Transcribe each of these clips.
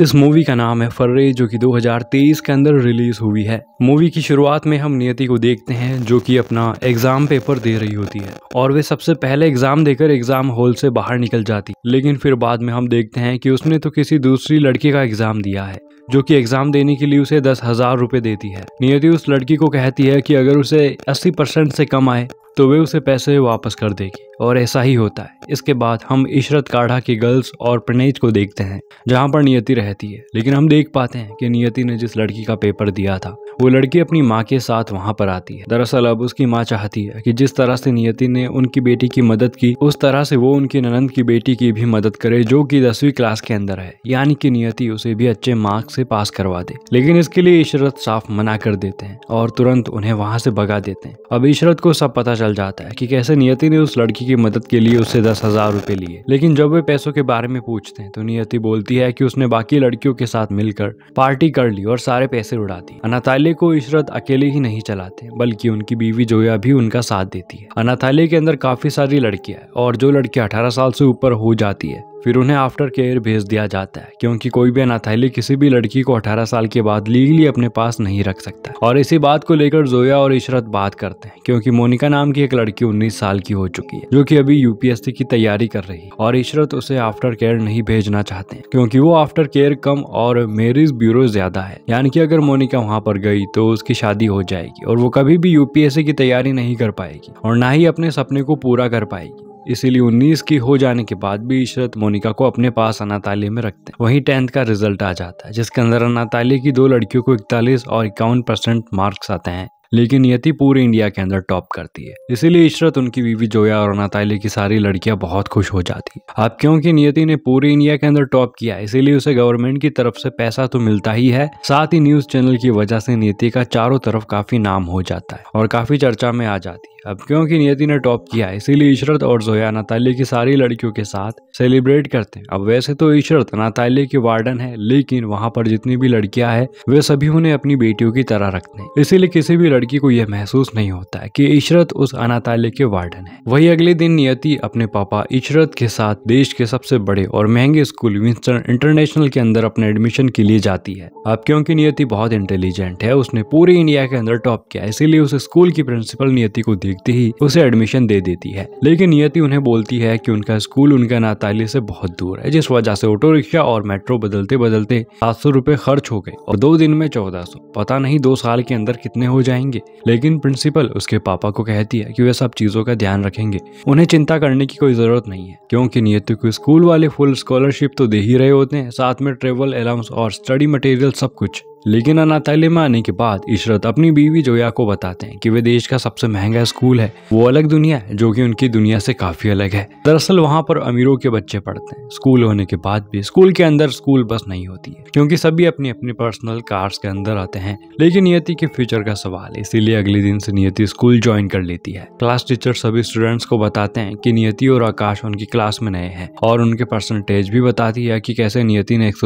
इस मूवी का नाम है फर्रे जो कि 2023 के अंदर रिलीज हुई है मूवी की शुरुआत में हम नियति को देखते हैं जो कि अपना एग्जाम पेपर दे रही होती है और वे सबसे पहले एग्जाम देकर एग्जाम हॉल से बाहर निकल जाती लेकिन फिर बाद में हम देखते हैं कि उसने तो किसी दूसरी लड़की का एग्जाम दिया है जो कि एग्जाम देने के लिए उसे दस हजार रूपए देती है नियति उस लड़की को कहती है कि अगर उसे अस्सी परसेंट से कम आए तो वे उसे पैसे वापस कर देगी और ऐसा ही होता है इसके बाद हम इशरत काढ़ा की गर्ल्स और प्रणेज को देखते हैं जहाँ पर नियति रहती है लेकिन हम देख पाते हैं कि नियति ने जिस लड़की का पेपर दिया था वो लड़की अपनी माँ के साथ वहाँ पर आती है दरअसल अब उसकी माँ चाहती है कि जिस तरह से नियति ने उनकी बेटी की मदद की उस तरह से वो उनकी ननंद की बेटी की भी मदद करे जो की दसवीं क्लास के अंदर है यानी की नियति उसे भी अच्छे मार्क्स से पास करवा दे लेकिन इसके लिए इशरत साफ मना कर देते हैं और तुरंत उन्हें वहां से भगा देते हैं अब इशरत को सब पता चल जाता है कि कैसे नियति ने उस लड़की की मदद के लिए उससे दस हजार रूपए लिए लेकिन जब वे पैसों के बारे में पूछते हैं तो नियति बोलती है कि उसने बाकी लड़कियों के साथ मिलकर पार्टी कर ली और सारे पैसे उड़ा दिए अनाथालय को इशरत अकेले ही नहीं चलाते बल्कि उनकी बीवी जोया भी उनका साथ देती है अनाथालय के अंदर काफी सारी लड़कियां और जो लड़की अठारह साल से ऊपर हो जाती है फिर उन्हें आफ्टर केयर भेज दिया जाता है क्योंकि कोई भी अनाथैली किसी भी लड़की को 18 साल के बाद लीगली अपने पास नहीं रख सकता और इसी बात को लेकर जोया और इशरत बात करते हैं क्योंकि मोनिका नाम की एक लड़की उन्नीस साल की हो चुकी है जो की अभी यूपीएससी की तैयारी कर रही है और इशरत उसे आफ्टर केयर नहीं भेजना चाहते क्योंकि वो आफ्टर केयर कम और मेरिज ब्यूरो ज्यादा है यानी कि अगर मोनिका वहाँ पर गई तो उसकी शादी हो जाएगी और वो कभी भी यूपीएससी की तैयारी नहीं कर पाएगी और ना ही अपने सपने को पूरा कर पाएगी इसीलिए 19 की हो जाने के बाद भी इशरत मोनिका को अपने पास अनाताली में रखते हैं वहीं टेंथ का रिजल्ट आ जाता है जिसके अंदर अनाताली की दो लड़कियों को इकतालीस और इक्यावन परसेंट मार्क्स आते हैं लेकिन यति पूरे इंडिया के अंदर टॉप करती है इसीलिए इशरत उनकी बीवी जोया और अनाताइले की सारी लड़कियां बहुत खुश हो जाती है अब क्योंकि नियति ने पूरे इंडिया के अंदर टॉप किया इसीलिए उसे गवर्नमेंट की तरफ से पैसा तो मिलता ही है साथ ही न्यूज चैनल की वजह से नियति का चारों तरफ काफी नाम हो जाता है और काफी चर्चा में आ जाती है अब क्योंकि नियति ने टॉप किया इसीलिए इशरत और जोया नाताली की सारी लड़कियों के साथ सेलिब्रेट करते हैं अब वैसे तो इशरत नाताली की वार्डन है लेकिन वहाँ पर जितनी भी लड़कियां हैं वे सभी उन्हें अपनी बेटियों की तरह रखते हैं इसीलिए किसी भी लड़की को यह महसूस नहीं होता है कि इशरत उस अनाथालय के वार्डन है वही अगले दिन नियति अपने पापा इशरत के साथ देश के सबसे बड़े और महंगे स्कूल विंस्टन इंटरनेशनल के अंदर अपने एडमिशन के लिए जाती है अब क्योंकि नियति बहुत इंटेलिजेंट है उसने पूरे इंडिया के अंदर टॉप किया इसीलिए उस स्कूल की प्रिंसिपल नियति को देखते ही उसे एडमिशन दे देती है लेकिन नियति उन्हें बोलती है की उनका स्कूल उनके अनाथालय से बहुत दूर है जिस वजह से ऑटो रिक्शा और मेट्रो बदलते बदलते सात सौ खर्च हो गए और दो दिन में चौदह सौ पता नहीं दो साल के अंदर कितने हो जाएंगे रहेंगे लेकिन प्रिंसिपल उसके पापा को कहती है कि वे सब चीजों का ध्यान रखेंगे उन्हें चिंता करने की कोई जरूरत नहीं है क्योंकि नियति को स्कूल वाले फुल स्कॉलरशिप तो दे ही रहे होते हैं साथ में ट्रेवल अलाउंस और स्टडी मटेरियल सब कुछ लेकिन अनाथालय में आने के बाद इशरत अपनी बीवी जोया को बताते हैं कि वे देश का सबसे महंगा स्कूल है वो अलग दुनिया है जो कि उनकी दुनिया से काफी अलग है दरअसल वहाँ पर अमीरों के बच्चे पढ़ते हैं स्कूल होने के बाद भी स्कूल के अंदर स्कूल बस नहीं होती है क्योंकि सभी अपनी अपनी पर्सनल कार्स के अंदर आते हैं लेकिन नियति के फ्यूचर का सवाल इसीलिए अगले दिन से नियति स्कूल ज्वाइन कर लेती है क्लास टीचर सभी स्टूडेंट्स को बताते हैं की नियति और आकाश उनकी क्लास में नए हैं और उनके परसेंटेज भी बताती है की कैसे नियति ने एक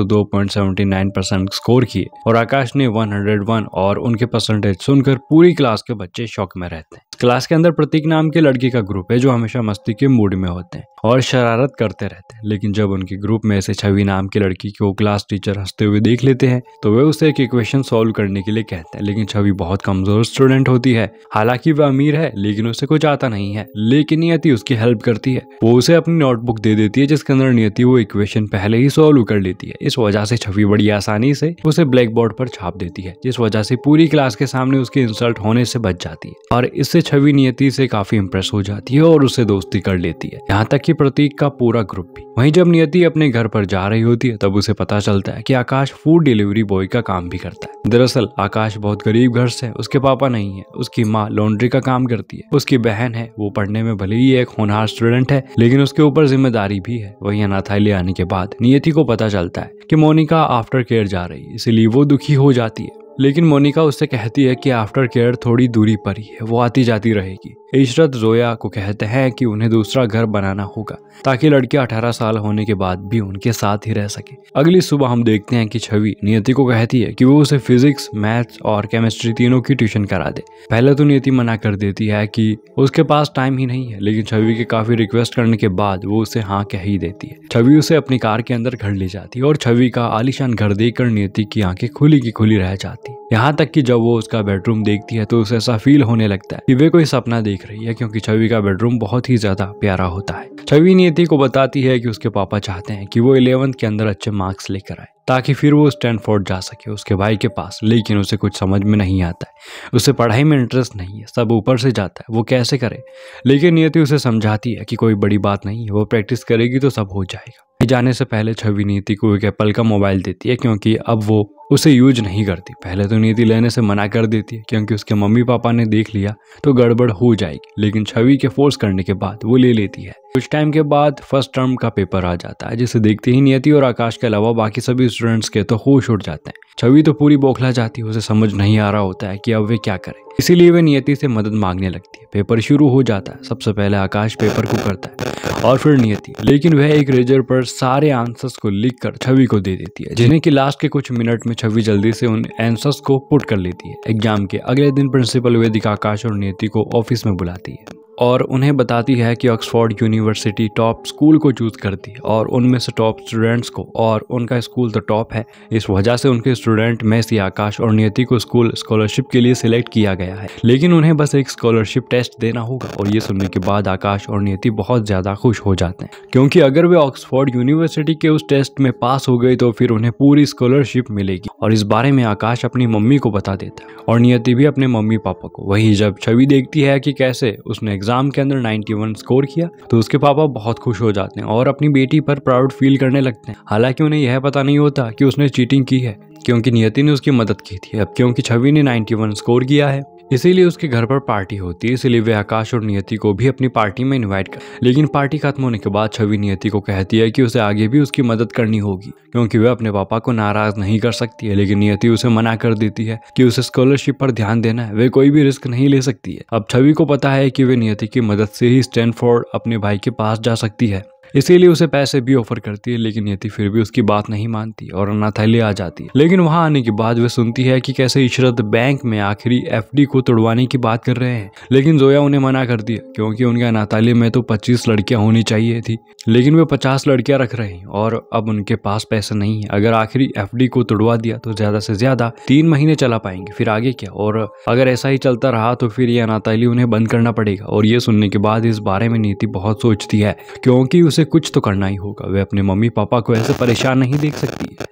परसेंट स्कोर किए और आकाश ने 101 और उनके परसेंटेज सुनकर पूरी क्लास के बच्चे शौक में रहते हैं क्लास के अंदर प्रतीक नाम के लड़की का ग्रुप है जो हमेशा मस्ती के मूड में होते हैं और शरारत करते रहते हैं लेकिन जब उनके ग्रुप में ऐसे छवि नाम की लड़की को क्लास टीचर हंसते हुए देख लेते हैं तो वे उसे एक इक्वेशन सॉल्व करने के लिए कहते हैं लेकिन छवि बहुत कमजोर स्टूडेंट होती है हालांकि वह अमीर है लेकिन उसे कुछ आता नहीं है लेकिन नियति उसकी हेल्प करती है वो उसे अपनी नोटबुक दे देती है जिसके अंदर नियति वो इक्वेशन पहले ही सोल्व कर लेती है इस वजह से छवि बड़ी आसानी से उसे ब्लैक बोर्ड बोर्ड पर छाप देती है जिस वजह से पूरी क्लास के सामने उसके इंसल्ट होने से बच जाती है और इससे छवि नियति से काफी इंप्रेस हो जाती है और उसे दोस्ती कर लेती है यहाँ तक की प्रतीक का पूरा ग्रुप भी वही जब नियति अपने घर पर जा रही होती है तब उसे पता चलता है की आकाश फूड डिलीवरी बॉय का काम भी करता है दरअसल आकाश बहुत गरीब घर से उसके पापा नहीं है उसकी माँ लॉन्ड्री का काम करती है उसकी बहन है वो पढ़ने में भले ही एक होनहार स्टूडेंट है लेकिन उसके ऊपर जिम्मेदारी भी है वही अनाथालय आने के बाद नियति को पता चलता है कि मोनिका आफ्टर केयर जा रही है इसीलिए वो दुखी हो जाती है लेकिन मोनिका उससे कहती है कि आफ्टर केयर थोड़ी दूरी पर ही है वो आती जाती रहेगी इशरत जोया को कहते हैं कि उन्हें दूसरा घर बनाना होगा ताकि लड़की 18 साल होने के बाद भी उनके साथ ही रह सके अगली सुबह हम देखते हैं कि छवि नियति को कहती है कि वो उसे फिजिक्स मैथ्स और केमिस्ट्री तीनों की ट्यूशन करा दे पहले तो नियति मना कर देती है कि उसके पास टाइम ही नहीं है लेकिन छवि के काफी रिक्वेस्ट करने के बाद वो उसे हाँ कह ही देती है छवि उसे अपनी कार के अंदर घर ले जाती है और छवि का आलिशान घर देखकर नियति की आंखें खुली की खुली रह जाती सकती यहाँ तक कि जब वो उसका बेडरूम देखती है तो उसे ऐसा फील होने लगता है कि वे कोई सपना देख रही है क्योंकि छवि का बेडरूम बहुत ही ज्यादा प्यारा होता है छवि नियति को बताती है कि उसके पापा चाहते हैं कि वो इलेवंथ के अंदर अच्छे मार्क्स लेकर आए ताकि फिर वो स्टैनफोर्ड जा सके उसके भाई के पास लेकिन उसे कुछ समझ में नहीं आता है उसे पढ़ाई में इंटरेस्ट नहीं है सब ऊपर से जाता है वो कैसे करे लेकिन नियति उसे समझाती है कि कोई बड़ी बात नहीं है वो प्रैक्टिस करेगी तो सब हो जाएगा जाने से पहले छवि नीति को एक एप्पल का मोबाइल देती है क्योंकि अब वो उसे यूज नहीं करती पहले तो नीति लेने से मना कर देती है क्योंकि उसके मम्मी पापा ने देख लिया तो गड़बड़ हो जाएगी लेकिन छवि के फोर्स करने के बाद वो ले लेती है कुछ टाइम के बाद फर्स्ट टर्म का पेपर आ जाता है जिसे देखते ही नियति और आकाश के अलावा बाकी सभी स्टूडेंट्स के तो होश उठ जाते हैं छवि तो पूरी बौखला जाती है उसे समझ नहीं आ रहा होता है कि अब वे क्या करें इसीलिए वे नियति से मदद मांगने लगती है पेपर शुरू हो जाता है सबसे पहले आकाश पेपर को करता है और फिर नियति लेकिन वह एक रेजर पर सारे आंसर्स को लिख कर छवि को दे देती है जिन्हें कि लास्ट के कुछ मिनट में छवि जल्दी से उन आंसर्स को पुट कर लेती है एग्जाम के अगले दिन प्रिंसिपल वेदिक आकाश और नियति को ऑफिस में बुलाती है और उन्हें बताती है कि ऑक्सफोर्ड यूनिवर्सिटी टॉप स्कूल को चूज़ करती है और उनमें से टॉप स्टूडेंट्स को और उनका स्कूल तो टॉप है इस वजह से उनके स्टूडेंट में सी आकाश और नियति को स्कूल स्कॉलरशिप के लिए सिलेक्ट किया गया है लेकिन उन्हें बस एक स्कॉलरशिप टेस्ट देना होगा और ये सुनने के बाद आकाश और नियति बहुत ज़्यादा खुश हो जाते हैं क्योंकि अगर वे ऑक्सफोर्ड यूनिवर्सिटी के उस टेस्ट में पास हो गई तो फिर उन्हें पूरी स्कॉलरशिप मिलेगी और इस बारे में आकाश अपनी मम्मी को बता देता है और नियति भी अपने मम्मी पापा को वही जब छवि देखती है कि कैसे उसने एग्ज़ाम के अंदर 91 स्कोर किया तो उसके पापा बहुत खुश हो जाते हैं और अपनी बेटी पर प्राउड फील करने लगते हैं हालांकि उन्हें यह पता नहीं होता कि उसने चीटिंग की है क्योंकि नियति ने उसकी मदद की थी अब क्योंकि छवि ने 91 स्कोर किया है इसीलिए उसके घर पर पार्टी होती है इसीलिए वे आकाश और नियति को भी अपनी पार्टी में इन्वाइट कर लेकिन पार्टी खत्म होने के बाद छवि नियति को कहती है कि उसे आगे भी उसकी मदद करनी होगी क्योंकि वह अपने पापा को नाराज नहीं कर सकती है लेकिन नियति उसे मना कर देती है कि उसे स्कॉलरशिप पर ध्यान देना है वे कोई भी रिस्क नहीं ले सकती है अब छवि को पता है कि वे नियति की मदद से ही स्टैनफोर्ड अपने भाई के पास जा सकती है इसीलिए उसे पैसे भी ऑफर करती है लेकिन यति फिर भी उसकी बात नहीं मानती और अनाथैले आ जाती है लेकिन वहां आने के बाद वह सुनती है कि कैसे इशरत बैंक में आखिरी एफ को तोड़वाने की बात कर रहे हैं लेकिन जोया उन्हें मना कर दिया क्योंकि उनके अनाथैले में तो पच्चीस लड़कियां होनी चाहिए थी लेकिन वे पचास लड़कियां रख रहे हैं और अब उनके पास पैसे नहीं है अगर आखिरी एफ को तोड़वा दिया तो ज्यादा से ज्यादा तीन महीने चला पाएंगे फिर आगे क्या और अगर ऐसा ही चलता रहा तो फिर ये अनाथैली उन्हें बंद करना पड़ेगा और ये सुनने के बाद इस बारे में नीति बहुत सोचती है क्योंकि उसे उसे कुछ तो करना ही होगा वह अपने मम्मी पापा को ऐसे परेशान नहीं देख सकती है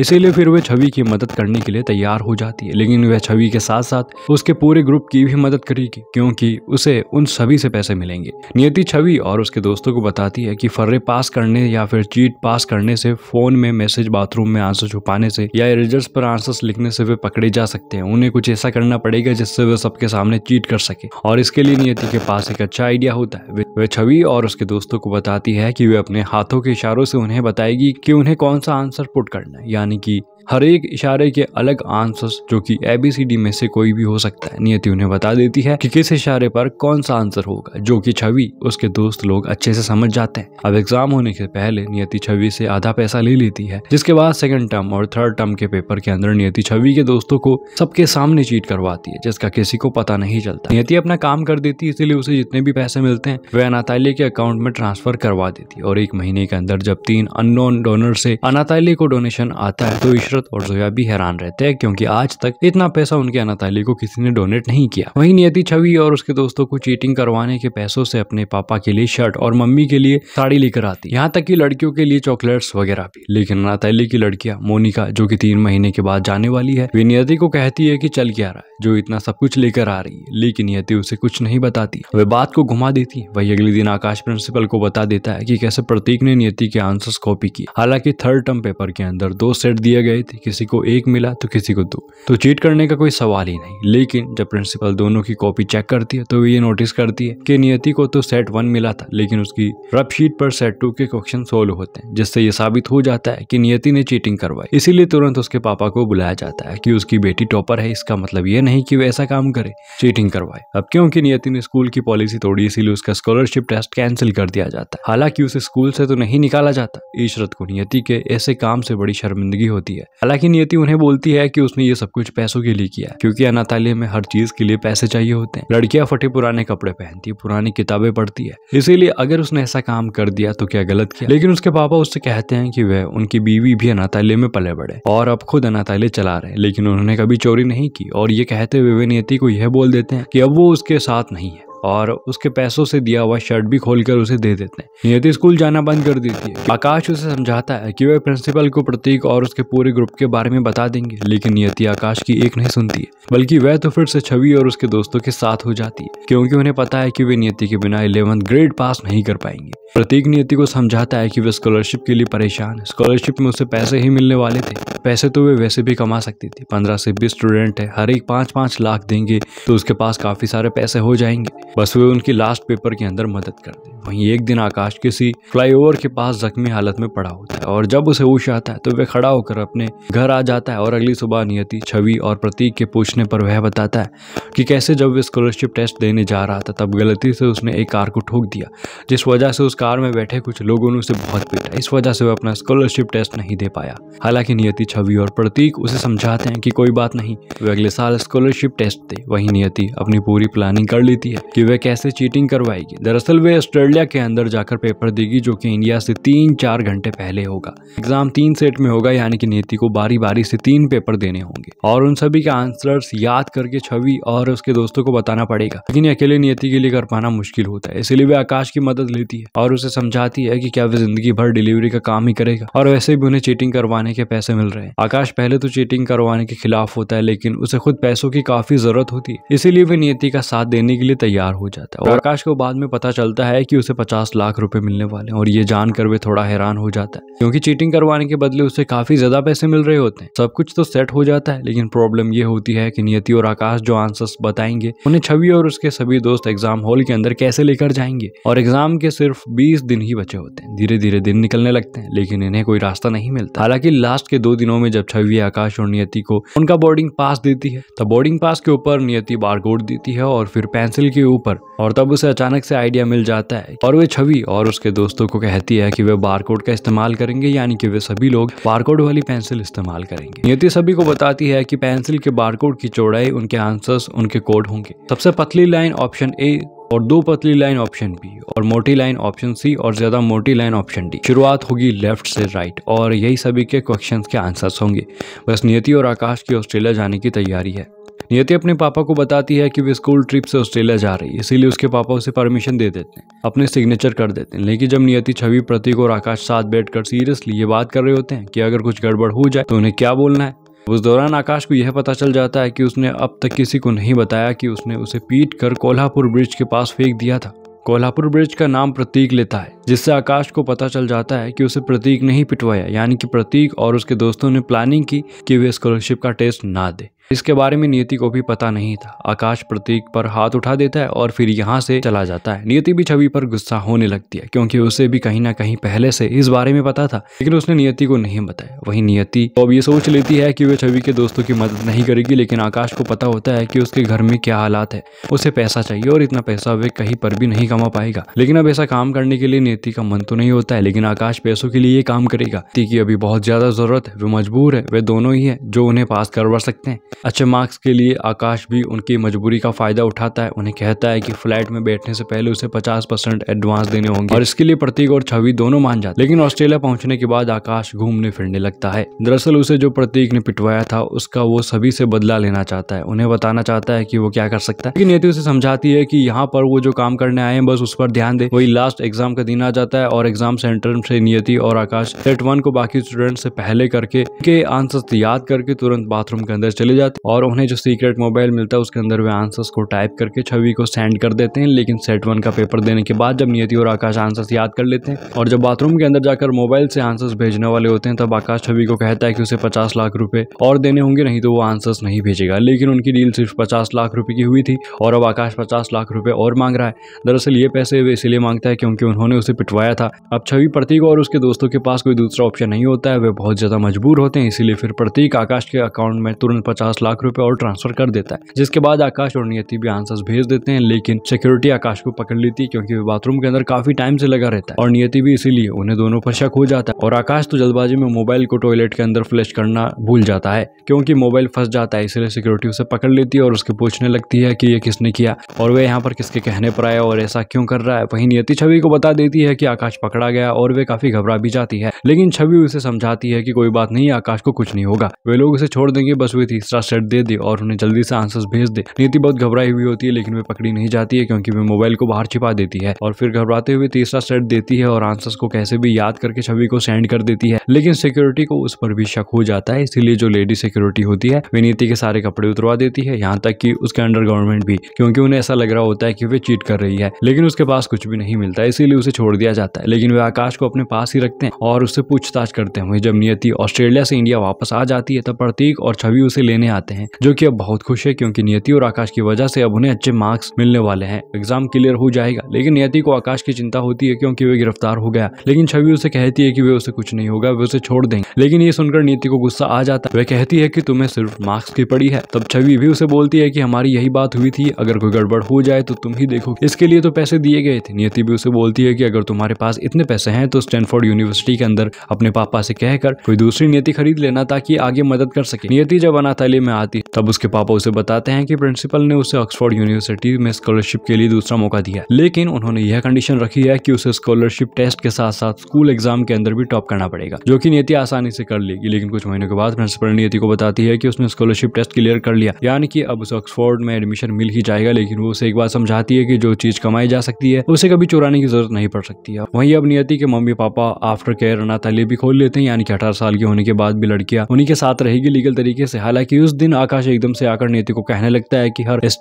इसीलिए फिर वह छवि की मदद करने के लिए तैयार हो जाती है लेकिन वह छवि के साथ साथ उसके पूरे ग्रुप की भी मदद करेगी क्योंकि उसे उन सभी से पैसे मिलेंगे नियति छवि और उसके दोस्तों को बताती है कि फर्रे पास करने या फिर चीट पास करने से फोन में मैसेज बाथरूम में आंसर छुपाने से या रिजल्ट पर आंसर लिखने से वे पकड़े जा सकते हैं उन्हें कुछ ऐसा करना पड़ेगा जिससे वे सबके सामने चीट कर सके और इसके लिए नियति के पास एक अच्छा आइडिया होता है वह छवि और उसके दोस्तों को बताती है कि वे अपने हाथों के इशारों से उन्हें बताएगी कि उन्हें कौन सा आंसर पुट करना है यानी कि हर एक इशारे के अलग आंसर्स जो कि एबीसीडी में से कोई भी हो सकता है नियति उन्हें बता देती है कि किस इशारे पर कौन सा आंसर होगा जो कि छवि उसके दोस्त लोग अच्छे से समझ जाते हैं अब एग्जाम होने के पहले नियति छवि से आधा पैसा ले लेती है जिसके बाद सेकेंड टर्म और थर्ड टर्म के पेपर के अंदर नियति छवि के दोस्तों को सबके सामने चीट करवाती है जिसका किसी को पता नहीं चलता नियति अपना काम कर देती है इसीलिए उसे जितने भी पैसे मिलते हैं वह अनाताली के अकाउंट में ट्रांसफर करवा देती है और एक महीने के अंदर जब तीन अननोन डोनर से अनाताली को डोनेशन आता है तो ईश्वर नुसरत और जोया भी हैरान रहते हैं क्योंकि आज तक इतना पैसा उनके अनाताली को किसी ने डोनेट नहीं किया वहीं नियति छवि और उसके दोस्तों को चीटिंग करवाने के पैसों से अपने पापा के लिए शर्ट और मम्मी के लिए साड़ी लेकर आती यहाँ तक की लड़कियों के लिए चॉकलेट्स वगैरह भी लेकिन अनाताली की लड़कियाँ मोनिका जो की तीन महीने के बाद जाने वाली है वे नियति को कहती है की चल क्या रहा है जो इतना सब कुछ लेकर आ रही है लेकिन नियति उसे कुछ नहीं बताती वे बात को घुमा देती वही अगले दिन आकाश प्रिंसिपल को बता देता है की कैसे प्रतीक ने नियति के आंसर्स कॉपी की हालांकि थर्ड टर्म पेपर के अंदर दो सेट दिए गए थी किसी को एक मिला तो किसी को दो तो चीट करने का कोई सवाल ही नहीं लेकिन जब प्रिंसिपल दोनों की कॉपी चेक करती है तो ये नोटिस करती है कि नियति को तो सेट वन मिला था लेकिन उसकी रफ शीट पर सेट टू के क्वेश्चन सोल्व होते हैं जिससे ये साबित हो जाता है कि नियति ने चीटिंग करवाई इसीलिए तुरंत उसके पापा को बुलाया जाता है कि उसकी बेटी टॉपर है इसका मतलब ये नहीं कि वो ऐसा काम करे चीटिंग करवाए अब क्योंकि नियति ने स्कूल की पॉलिसी तोड़ी इसीलिए उसका स्कॉलरशिप टेस्ट कैंसिल कर दिया जाता है हालांकि उसे स्कूल से तो नहीं निकाला जाता इशरत को नियति के ऐसे काम से बड़ी शर्मिंदगी होती है हालांकि नियति उन्हें बोलती है कि उसने ये सब कुछ पैसों के लिए किया क्योंकि अनाथालय में हर चीज के लिए पैसे चाहिए होते हैं लड़कियां फटे पुराने कपड़े पहनती है पुरानी किताबें पढ़ती है इसीलिए अगर उसने ऐसा काम कर दिया तो क्या गलत किया लेकिन उसके पापा उससे कहते हैं कि वह उनकी बीवी भी अनाथालय में पले बड़े और अब खुद अनाथालय चला रहे लेकिन उन्होंने कभी चोरी नहीं की और ये कहते हुए वे नियति को यह बोल देते हैं कि अब वो उसके साथ नहीं है और उसके पैसों से दिया हुआ शर्ट भी खोलकर उसे दे देते हैं नियति स्कूल जाना बंद कर देती है आकाश उसे समझाता है कि वह प्रिंसिपल को प्रतीक और उसके पूरे ग्रुप के बारे में बता देंगे लेकिन नियति आकाश की एक नहीं सुनती है बल्कि वह तो फिर से छवि और उसके दोस्तों के साथ हो जाती है क्योंकि उन्हें पता है कि वे नियति के बिना इलेवंथ ग्रेड पास नहीं कर पाएंगे प्रतीक नियति को समझाता है कि वह स्कॉलरशिप के लिए परेशान है स्कॉलरशिप में उसे पैसे ही मिलने वाले थे पैसे तो वे वैसे भी कमा सकती थी पंद्रह से बीस स्टूडेंट है हर एक पांच पांच लाख देंगे तो उसके पास काफी सारे पैसे हो जाएंगे बस वे उनकी लास्ट पेपर के अंदर मदद कर दे वहीं एक दिन आकाश किसी फ्लाईओवर के पास जख्मी हालत में पड़ा होता है और जब उसे ऊश आता है तो वह खड़ा होकर अपने घर आ जाता है और अगली सुबह नियति छवि और प्रतीक के पूछने पर वह बताता है कि कैसे जब वे स्कॉलरशिप टेस्ट देने जा रहा था तब गलती से उसने एक कार को ठोक दिया जिस वजह से उस कार में बैठे कुछ लोगों ने उसे बहुत पीटा इस वजह से वह अपना स्कॉलरशिप टेस्ट नहीं दे पाया हालांकि नियति छवि और प्रतीक उसे समझाते हैं कि कोई बात नहीं वे अगले साल स्कॉलरशिप टेस्ट थे वही नियति अपनी पूरी प्लानिंग कर लेती है कि वे कैसे चीटिंग करवाएगी दरअसल वे ऑस्ट्रेलिया के अंदर जाकर पेपर देगी जो की इंडिया से तीन चार घंटे पहले होगा एग्जाम तीन सेट में होगा यानी कि नियति को बारी बारी से तीन पेपर देने होंगे और उन सभी के आंसर याद करके छवि और उसके दोस्तों को बताना पड़ेगा लेकिन अकेले नियति के लिए कर पाना मुश्किल होता है इसलिए वे आकाश की मदद लेती है और उसे समझाती है कि क्या वे जिंदगी भर डिलीवरी का काम ही करेगा और वैसे भी उन्हें चीटिंग करवाने के पैसे मिल रहे रहे हैं आकाश पहले तो चीटिंग करवाने के खिलाफ होता है लेकिन उसे खुद पैसों की काफी जरूरत होती है इसीलिए वे नियति का साथ देने के लिए तैयार हो जाता है और आकाश को बाद में पता चलता है की उसे पचास लाख रूपए मिलने वाले और ये जानकर वे थोड़ा हैरान हो जाता है क्यूँकी चीटिंग करवाने के बदले उसे काफी ज्यादा पैसे मिल रहे होते हैं सब कुछ तो सेट हो जाता है लेकिन प्रॉब्लम ये होती है की नियति और आकाश जो आंसर बताएंगे उन्हें छवि और उसके सभी दोस्त एग्जाम हॉल के अंदर कैसे लेकर जाएंगे और एग्जाम के सिर्फ बीस दिन ही बचे होते हैं धीरे धीरे दिन निकलने लगते हैं लेकिन इन्हें कोई रास्ता नहीं मिलता हालांकि लास्ट के दो दिन दिनों में जब छवि आकाश और नियति को उनका बोर्डिंग पास देती है तब बोर्डिंग पास के ऊपर नियति बारकोड देती है और फिर पेंसिल के ऊपर और तब उसे अचानक से आइडिया मिल जाता है और वे छवि और उसके दोस्तों को कहती है कि वे बारकोड का इस्तेमाल करेंगे यानी कि वे सभी लोग बारकोड वाली पेंसिल इस्तेमाल करेंगे नियति सभी को बताती है कि पेंसिल के बारकोड की चौड़ाई उनके आंसर्स उनके कोड होंगे सबसे पतली लाइन ऑप्शन ए और दो पतली लाइन ऑप्शन बी और मोटी लाइन ऑप्शन सी और ज़्यादा मोटी लाइन ऑप्शन डी शुरुआत होगी लेफ्ट से राइट और यही सभी के क्वेश्चन के आंसर्स होंगे बस नियति और आकाश की ऑस्ट्रेलिया जाने की तैयारी है नियति अपने पापा को बताती है कि वे स्कूल ट्रिप से ऑस्ट्रेलिया जा रही है इसीलिए उसके पापा उसे परमिशन दे देते हैं अपने सिग्नेचर कर देते हैं लेकिन जब नियति छवि प्रतीक और आकाश साथ बैठकर सीरियसली ये बात कर रहे होते हैं कि अगर कुछ गड़बड़ हो जाए तो उन्हें क्या बोलना है उस दौरान आकाश को यह पता चल जाता है कि उसने अब तक किसी को नहीं बताया कि उसने उसे पीट कर कोल्हापुर ब्रिज के पास फेंक दिया था कोल्हापुर ब्रिज का नाम प्रतीक लेता है जिससे आकाश को पता चल जाता है कि उसे प्रतीक नहीं पिटवाया यानी कि प्रतीक और उसके दोस्तों ने प्लानिंग की कि वे स्कॉलरशिप का टेस्ट ना दे इसके बारे में नियति को भी पता नहीं था आकाश प्रतीक पर हाथ उठा देता है और फिर यहाँ से चला जाता है नियति भी छवि पर गुस्सा होने लगती है क्योंकि उसे भी कहीं ना कहीं पहले से इस बारे में पता था लेकिन उसने नियति को नहीं बताया वही नियति तो अब ये सोच लेती है कि वह छवि के दोस्तों की मदद नहीं करेगी लेकिन आकाश को पता होता है की उसके घर में क्या हालात है उसे पैसा चाहिए और इतना पैसा वे कहीं पर भी नहीं कमा पाएगा लेकिन अब ऐसा काम करने के लिए नियति का मन तो नहीं होता है लेकिन आकाश पैसों के लिए ये काम करेगा की अभी बहुत ज्यादा जरूरत है वे मजबूर है वे दोनों ही है जो उन्हें पास करवा सकते हैं अच्छे मार्क्स के लिए आकाश भी उनकी मजबूरी का फ़ायदा उठाता है उन्हें कहता है कि फ्लाइट में बैठने से पहले उसे 50 परसेंट एडवांस देने होंगे और इसके लिए प्रतीक और छवि दोनों मान जाते लेकिन ऑस्ट्रेलिया पहुंचने के बाद आकाश घूमने फिरने लगता है दरअसल उसे जो प्रतीक ने पिटवाया था उसका वो सभी से बदला लेना चाहता है उन्हें बताना चाहता है की वो क्या कर सकता है लेकिन नेतु उसे समझाती है की यहाँ पर वो जो काम करने आए हैं बस उस पर ध्यान दे वही लास्ट एग्जाम का दिन आ जाता है और एग्जाम सेंटर से नियति और आकाश सेट वन को बाकी स्टूडेंट से पहले करके के आंसर याद करके तुरंत बाथरूम के अंदर चले जाते है और उन्हें जो सीक्रेट मोबाइल मिलता है उसके अंदर वे आंसर्स को टाइप करके छवि को सेंड कर देते हैं लेकिन सेट वन का पेपर देने के बाद जब नियति और आकाश आंसर्स याद कर लेते हैं और जब बाथरूम के अंदर जाकर मोबाइल से आंसर्स भेजने वाले होते हैं तब आकाश छवि को कहता है कि उसे पचास लाख रुपए और देने होंगे नहीं तो वो आंसर्स नहीं भेजेगा लेकिन उनकी डील सिर्फ पचास लाख रुपए की हुई थी और अब आकाश पचास लाख रुपए और मांग रहा है दरअसल ये पैसे वे इसीलिए मांगता है क्योंकि उन्होंने उसे पिटवाया था अब छवि प्रतीक और उसके दोस्तों के पास कोई दूसरा ऑप्शन नहीं होता है वे बहुत ज्यादा मजबूर होते हैं इसीलिए फिर प्रतीक आकाश के अकाउंट में तुरंत पचास पचास लाख रुपए और ट्रांसफर कर देता है जिसके बाद आकाश और नियति भी आंसर भेज देते हैं लेकिन सिक्योरिटी आकाश को पकड़ लेती है क्योंकि वे बाथरूम के अंदर काफी टाइम से लगा रहता है और नियति भी इसीलिए उन्हें दोनों पर शक हो जाता है और आकाश तो जल्दबाजी में मोबाइल को टॉयलेट के अंदर फ्लैश करना भूल जाता है क्योंकि मोबाइल फंस जाता है इसलिए सिक्योरिटी उसे पकड़ लेती है और उसके पूछने लगती है की ये किसने किया और वे यहाँ पर किसके कहने पर आया और ऐसा क्यों कर रहा है वही नियति छवि को बता देती है की आकाश पकड़ा गया और वे काफी घबरा भी जाती है लेकिन छवि उसे समझाती है की कोई बात नहीं आकाश को कुछ नहीं होगा वे लोग उसे छोड़ देंगे बस वे तीसरा सेट दे दे और उन्हें जल्दी से आंसर्स भेज दे नीति बहुत घबराई हुई होती है लेकिन वे पकड़ी नहीं जाती है क्योंकि वे मोबाइल को बाहर छिपा देती है और फिर घबराते हुए तीसरा सेट देती है और आंसर्स को कैसे भी याद करके छवि को सेंड कर देती है लेकिन सिक्योरिटी को उस पर भी शक हो जाता है इसीलिए जो लेडी सिक्योरिटी होती है वे नीति के सारे कपड़े उतरवा देती है यहाँ तक की उसके अंडर गवर्नमेंट भी क्योंकि उन्हें ऐसा लग रहा होता है की वे चीट कर रही है लेकिन उसके पास कुछ भी नहीं मिलता है इसीलिए उसे छोड़ दिया जाता है लेकिन वे आकाश को अपने पास ही रखते हैं और उससे पूछताछ करते हैं जब नियति ऑस्ट्रेलिया से इंडिया वापस आ जाती है तब प्रतीक और छवि उसे लेने करने आते हैं जो की अब बहुत खुश है क्योंकि नियति और आकाश की वजह से अब उन्हें अच्छे मार्क्स मिलने वाले हैं एग्जाम क्लियर हो जाएगा लेकिन नियति को आकाश की चिंता होती है क्योंकि वे गिरफ्तार हो गया लेकिन छवि उसे कहती है की वे उसे कुछ नहीं होगा वे उसे छोड़ देंगे लेकिन ये सुनकर नियति को गुस्सा आ जाता है वह कहती है की तुम्हें सिर्फ मार्क्स की पड़ी है तब छवि भी उसे बोलती है की हमारी यही बात हुई थी अगर कोई गड़बड़ हो जाए तो तुम ही देखो इसके लिए तो पैसे दिए गए थे नियति भी उसे बोलती है कि अगर तुम्हारे पास इतने पैसे हैं तो स्टैनफोर्ड यूनिवर्सिटी के अंदर अपने पापा से कहकर कोई दूसरी नियति खरीद लेना ताकि आगे मदद कर सके नियति जब अनाथालय मुकाबले में आती तब उसके पापा उसे बताते हैं कि प्रिंसिपल ने उसे ऑक्सफोर्ड यूनिवर्सिटी में स्कॉलरशिप के लिए दूसरा मौका दिया लेकिन उन्होंने यह कंडीशन रखी है कि उसे स्कॉलरशिप टेस्ट के साथ साथ स्कूल एग्जाम के अंदर भी टॉप करना पड़ेगा जो की नियति आसानी से कर लेगी लेकिन कुछ महीनों के बाद प्रिंसिपल नियति को बताती है की उसने स्कॉलरशिप टेस्ट क्लियर कर लिया यानी कि अब उसे ऑक्सफोर्ड में एडमिशन मिल ही जाएगा लेकिन वो उसे एक बार समझाती है की जो चीज कमाई जा सकती है उसे कभी चुराने की जरूरत नहीं पड़ सकती है वही अब नियति के मम्मी पापा आफ्टर केयर अनाथ भी खोल लेते हैं यानी कि अठारह साल के होने के बाद भी लड़कियां उन्हीं के साथ रहेगी लीगल तरीके से हालांकि उस दिन आकाश एकदम से आकर नीति को कहने लगता है कि हर एस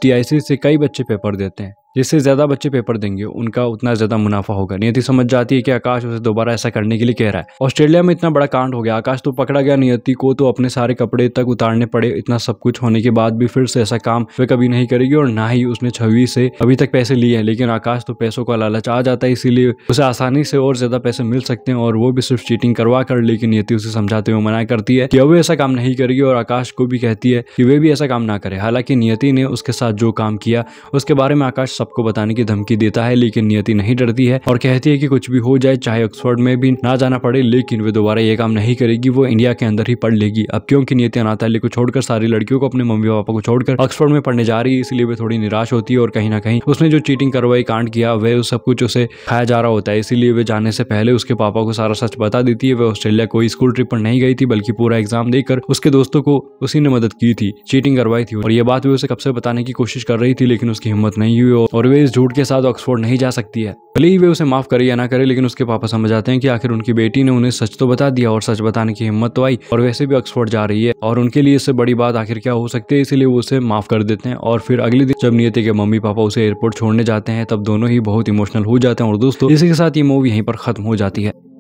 से कई बच्चे पेपर देते हैं जिससे ज़्यादा बच्चे पेपर देंगे उनका उतना ज़्यादा मुनाफा होगा नियति समझ जाती है कि आकाश उसे दोबारा ऐसा करने के लिए कह रहा है ऑस्ट्रेलिया में इतना बड़ा कांड हो गया आकाश तो पकड़ा गया नियति को तो अपने सारे कपड़े तक उतारने पड़े इतना सब कुछ होने के बाद भी फिर से ऐसा काम वह कभी नहीं करेगी और ना ही उसने छवि से अभी तक पैसे लिए हैं लेकिन आकाश तो पैसों का लालच आ जाता है इसीलिए उसे आसानी से और ज़्यादा पैसे मिल सकते हैं और वो भी सिर्फ चीटिंग करवा कर लेकिन नियति उसे समझाते हुए मना करती है कि अब ऐसा काम नहीं करेगी और आकाश को भी कहती है कि वे भी ऐसा काम ना करे हालांकि नियति ने उसके साथ जो काम किया उसके बारे में आकाश सबको बताने की धमकी देता है लेकिन नियति नहीं डरती है और कहती है कि कुछ भी हो जाए चाहे ऑक्सफोर्ड में भी ना जाना पड़े लेकिन वे दोबारा ये काम नहीं करेगी वो इंडिया के अंदर ही पढ़ लेगी अब क्योंकि नियति अनाथालय को छोड़कर सारी लड़कियों को अपने मम्मी पापा को छोड़कर ऑक्सफोर्ड में पढ़ने जा रही है इसलिए वे थोड़ी निराश होती है और कहीं ना कहीं उसने जो चीटिंग करवाई कांड किया वह सब कुछ उसे खाया जा रहा होता है इसीलिए वे जाने से पहले उसके पापा को सारा सच बता देती है वह ऑस्ट्रेलिया कोई स्कूल ट्रिप पर नहीं गई थी बल्कि पूरा एग्जाम देकर उसके दोस्तों को उसी ने मदद की थी चीटिंग करवाई थी और ये बात भी उसे कब से बताने की कोशिश कर रही थी लेकिन उसकी हिम्मत नहीं हुई और वे इस झूठ के साथ ऑक्सफोर्ड नहीं जा सकती है भले ही वे उसे माफ करे या ना करे लेकिन उसके पापा समझ आते हैं कि आखिर उनकी बेटी ने उन्हें सच तो बता दिया और सच बताने की हिम्मत तो आई और वैसे भी ऑक्सफोर्ड जा रही है और उनके लिए इससे बड़ी बात आखिर क्या हो सकती है इसीलिए वो उसे माफ कर देते हैं और फिर अगले दिन जब नियति के मम्मी पापा उसे एयरपोर्ट छोड़ने जाते हैं तब दोनों ही बहुत इमोशनल हो जाते हैं और दोस्तों इसी के साथ ये मूवी यहीं पर खत्म हो जाती है